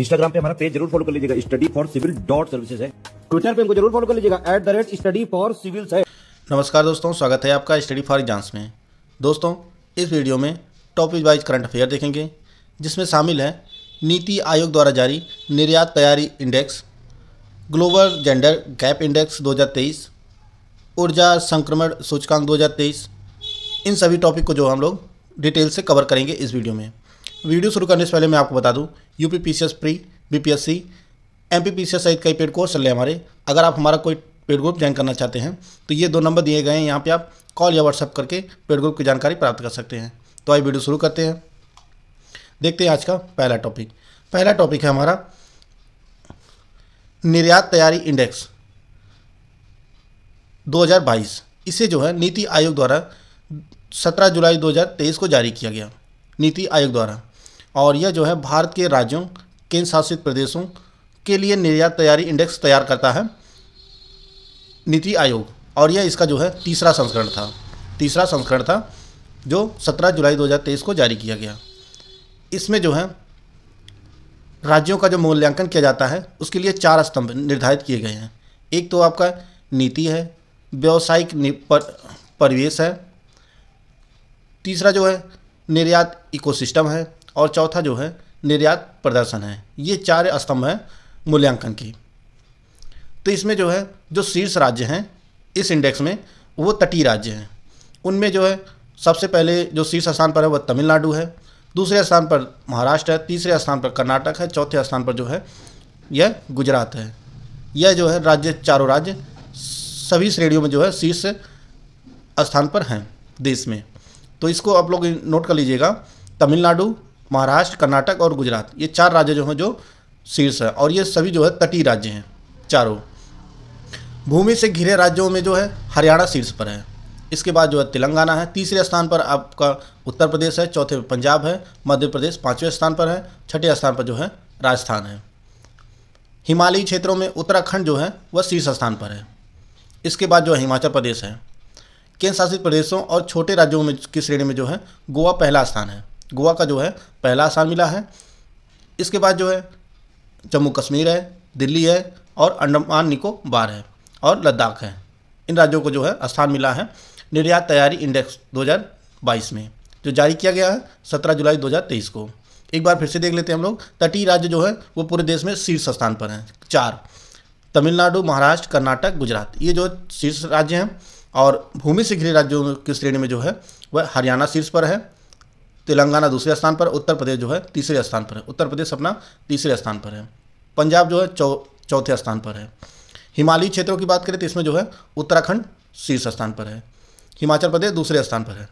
Instagram पे हमारा page जरूर फॉलो कर लीजिएगा study for civil dot services है ट्विटर पे हमको जरूर फॉलो कर लीजिएगा at the rate study for civil है नमस्कार दोस्तों स्वागत है आपका स्टडी फॉर एग्जाम्स में दोस्तों इस वीडियो में टॉपिक वाइज करंट अफेयर देखेंगे जिसमें शामिल है नीति आयोग द्वारा जारी निर्यात तैयारी index global gender gap index 2023, ऊर्जा संक्रमण सूचकांक 2023, इन सभी टॉपिक को जो हम लोग डिटेल से कवर करेंगे इस वीडियो में वीडियो शुरू करने से पहले मैं आपको बता दूं UP PCS pre BPSC MPPCS सहित कई पेड कोर्स चल रहे हमारे अगर आप हमारा कोई पेड ग्रुप ज्वाइन करना चाहते हैं तो ये दो नंबर दिए गए हैं यहाँ पर आप कॉल या व्हाट्सअप करके पेड ग्रुप की जानकारी प्राप्त कर सकते हैं तो आइए वीडियो शुरू करते हैं देखते हैं आज का पहला टॉपिक पहला टॉपिक है हमारा निर्यात तैयारी इंडेक्स 2022 इसे जो है नीति आयोग द्वारा 17 जुलाई 2023 को जारी किया गया नीति आयोग द्वारा और यह जो है भारत के राज्यों केंद्र शासित प्रदेशों के लिए निर्यात तैयारी इंडेक्स तैयार करता है नीति आयोग और यह इसका जो है तीसरा संस्करण था तीसरा संस्करण था जो 17 जुलाई 2023 को जारी किया गया इसमें जो है राज्यों का जो मूल्यांकन किया जाता है उसके लिए चार स्तंभ निर्धारित किए गए हैं एक तो आपका नीति है व्यावसायिक पर, परिवेश है तीसरा जो है निर्यात इकोसिस्टम है और चौथा जो है निर्यात प्रदर्शन है ये चार स्तंभ हैं मूल्यांकन की तो इसमें जो है जो शीर्ष राज्य हैं इस इंडेक्स में वो तटीय राज्य हैं उनमें जो है सबसे पहले जो शीर्ष स्थान पर है वह तमिलनाडु है दूसरे स्थान पर महाराष्ट्र है तीसरे स्थान पर कर्नाटक है चौथे स्थान पर जो है यह गुजरात है यह जो है राज्य चारों राज्य सभी श्रेणियों में जो है शीर्ष स्थान पर हैं देश में तो इसको आप लोग नोट कर लीजिएगा तमिलनाडु महाराष्ट्र कर्नाटक और गुजरात ये चार राज्य जो हैं जो शीर्ष है और ये सभी जो है तटीय राज्य हैं चारों भूमि से घिरे राज्यों में जो है हरियाणा शीर्ष पर है इसके बाद जो है तेलंगाना है तीसरे स्थान पर आपका उत्तर प्रदेश है चौथे पंजाब है मध्य प्रदेश पाँचवें स्थान पर है छठे स्थान पर जो है राजस्थान है हिमालयी क्षेत्रों में उत्तराखंड जो है वह शीर्ष स्थान पर है इसके बाद जो है हिमाचल प्रदेश है केंद्र शासित प्रदेशों और छोटे राज्यों में की श्रेणी में जो है गोवा पहला स्थान है गोवा का जो है पहला स्थान मिला है इसके बाद जो है जम्मू कश्मीर है दिल्ली है और अंडमान निकोबार है और लद्दाख है इन राज्यों को जो है स्थान मिला है निर्यात तैयारी इंडेक्स 2022 में जो जारी किया गया है 17 जुलाई 2023 को एक बार फिर से देख लेते हैं हम लोग तटीय राज्य जो है वो पूरे देश में शीर्ष स्थान पर हैं चार तमिलनाडु महाराष्ट्र कर्नाटक गुजरात ये जो शीर्ष राज्य हैं और भूमि से घिरे राज्यों की श्रेणी में जो है वह हरियाणा शीर्ष पर है तेलंगाना दूसरे स्थान पर उत्तर प्रदेश जो है तीसरे स्थान पर है उत्तर प्रदेश अपना तीसरे स्थान पर है पंजाब जो है चौथे स्थान पर है हिमालयी क्षेत्रों की बात करें तो इसमें जो है उत्तराखंड शीर्ष स्थान पर है हिमाचल प्रदेश दूसरे स्थान पर है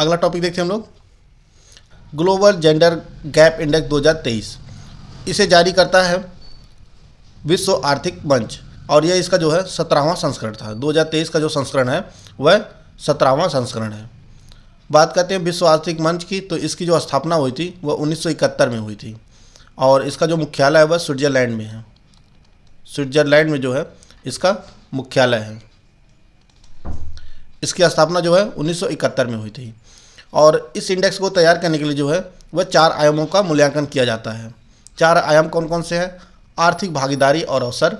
अगला टॉपिक देखते हैं हम लोग ग्लोबल जेंडर गैप इंडेक्स 2023 इसे जारी करता है विश्व आर्थिक मंच और यह इसका जो है सत्रहवां संस्करण था 2023 का जो संस्करण है वह सत्रहवां संस्करण है बात करते हैं विश्व आर्थिक मंच की तो इसकी जो स्थापना हुई थी वह 1971 में हुई थी और इसका जो मुख्यालय है वह स्विट्जरलैंड में है स्विट्जरलैंड में जो है इसका मुख्यालय है इसकी स्थापना जो है 1971 में हुई थी और इस इंडेक्स को तैयार करने के लिए जो है वह चार आयामों का मूल्यांकन किया जाता है चार आयाम कौन कौन से हैं आर्थिक भागीदारी और अवसर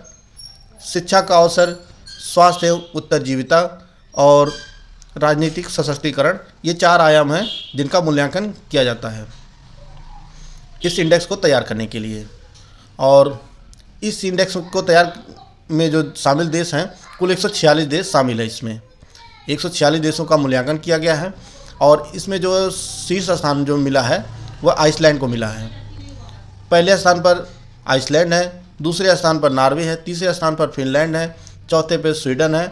शिक्षा का अवसर स्वास्थ्य एवं उत्तरजीविता और राजनीतिक सशक्तिकरण ये चार आयाम हैं जिनका मूल्यांकन किया जाता है इस इंडेक्स को तैयार करने के लिए और इस इंडेक्स को तैयार में जो शामिल देश हैं कुल 146 देश शामिल है इसमें 146 देशों का मूल्यांकन किया गया है और इसमें जो शीर्ष स्थान जो मिला है वह आइसलैंड को मिला है पहले स्थान पर आइसलैंड है दूसरे स्थान पर नॉर्वे है तीसरे स्थान पर फिनलैंड है चौथे पे स्वीडन है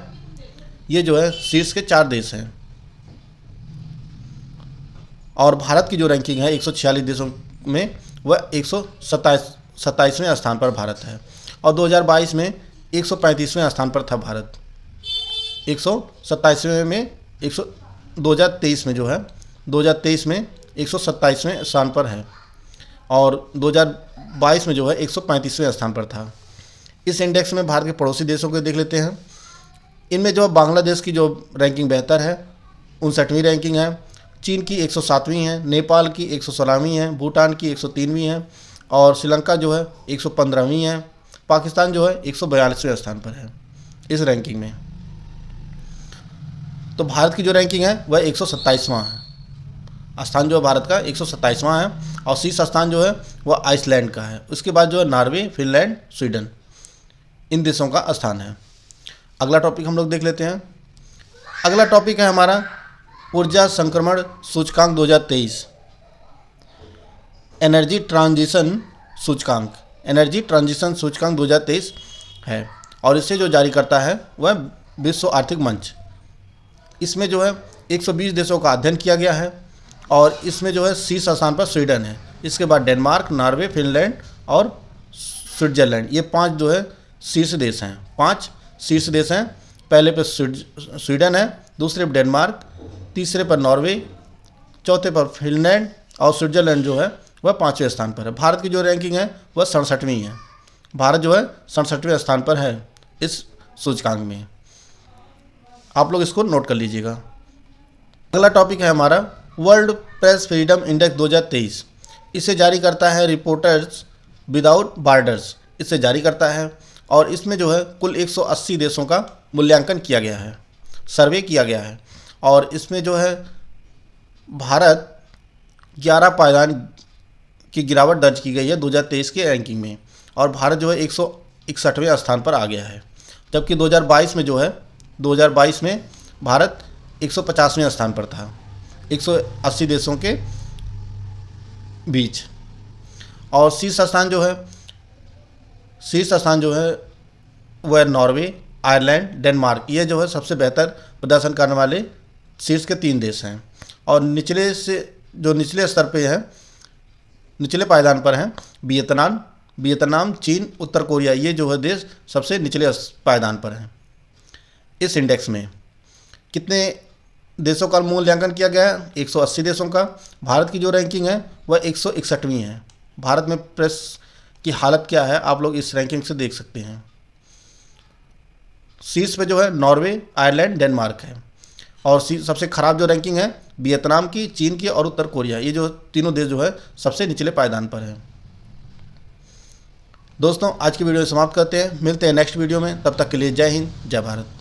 ये जो है शीर्ष के चार देश हैं और भारत की जो रैंकिंग है एक देशों में वह एक सौ स्थान पर भारत है और 2022 में 135वें स्थान पर था भारत एक सौ में एक सौ में जो है 2023 में एक सौ स्थान पर है और 2022 में जो है एक सौ स्थान पर था इस इंडेक्स में भारत के पड़ोसी देशों को देख लेते हैं इनमें जो बांग्लादेश की जो रैंकिंग बेहतर है उनसठवीं रैंकिंग है चीन की एक है नेपाल की एक है भूटान की एक है और श्रीलंका जो है एक है पाकिस्तान जो है एक स्थान पर है इस रैंकिंग में तो भारत की जो रैंकिंग है वह एक है स्थान जो है भारत का एक है और शीर्ष स्थान जो है वह आइसलैंड का है उसके बाद जो है नॉर्वे फिनलैंड स्वीडन इन देशों का स्थान है अगला टॉपिक हम लोग देख लेते हैं अगला टॉपिक है हमारा ऊर्जा संक्रमण सूचकांक 2023 एनर्जी ट्रांजिशन सूचकांक एनर्जी ट्रांजिशन सूचकांक 2023 है और इसे जो जारी करता है वह विश्व आर्थिक मंच इसमें जो है 120 देशों का अध्ययन किया गया है और इसमें जो है शीर्ष स्थान पर स्वीडन है इसके बाद डेनमार्क नॉर्वे फिनलैंड और स्विट्जरलैंड ये पांच जो है शीर्ष देश हैं पांच शीर्ष देश हैं पहले पर स्वीडन है दूसरे पर डेनमार्क तीसरे पर नॉर्वे चौथे पर फिनलैंड और स्विट्जरलैंड जो है वह पाँचवें स्थान पर है भारत की जो रैंकिंग है वह सड़सठवीं है भारत जो है सड़सठवें स्थान पर है इस सूचकांक में आप लोग इसको नोट कर लीजिएगा अगला टॉपिक है हमारा वर्ल्ड प्रेस फ्रीडम इंडेक्स 2023 इसे जारी करता है रिपोर्टर्स विदाउट बार्डर्स इसे जारी करता है और इसमें जो है कुल 180 देशों का मूल्यांकन किया गया है सर्वे किया गया है और इसमें जो है भारत 11 पायदान की गिरावट दर्ज की गई है 2023 के रैंकिंग में और भारत जो है एक इकसठवें स्थान पर आ गया है जबकि 2022 में जो है 2022 में भारत 150वें स्थान पर था 180 देशों के बीच और शीर्ष स्थान जो है शीर्ष स्थान जो है वह नॉर्वे आयरलैंड डेनमार्क ये जो है सबसे बेहतर प्रदर्शन करने वाले शीर्ष के तीन देश हैं और निचले से जो निचले स्तर पे हैं निचले पायदान पर हैं वियतनाम वियतनाम चीन उत्तर कोरिया ये जो है देश सबसे निचले पायदान पर हैं इस इंडेक्स में कितने देशों का मूल्यांकन किया गया है 180 देशों का भारत की जो रैंकिंग है वह एक है भारत में प्रेस की हालत क्या है आप लोग इस रैंकिंग से देख सकते हैं शीर्ष पे जो है नॉर्वे आयरलैंड डेनमार्क है और सबसे ख़राब जो रैंकिंग है वियतनाम की चीन की और उत्तर कोरिया ये जो तीनों देश जो है सबसे निचले पायदान पर है दोस्तों आज की वीडियो समाप्त करते हैं मिलते हैं नेक्स्ट वीडियो में तब तक के लिए जय हिंद जय भारत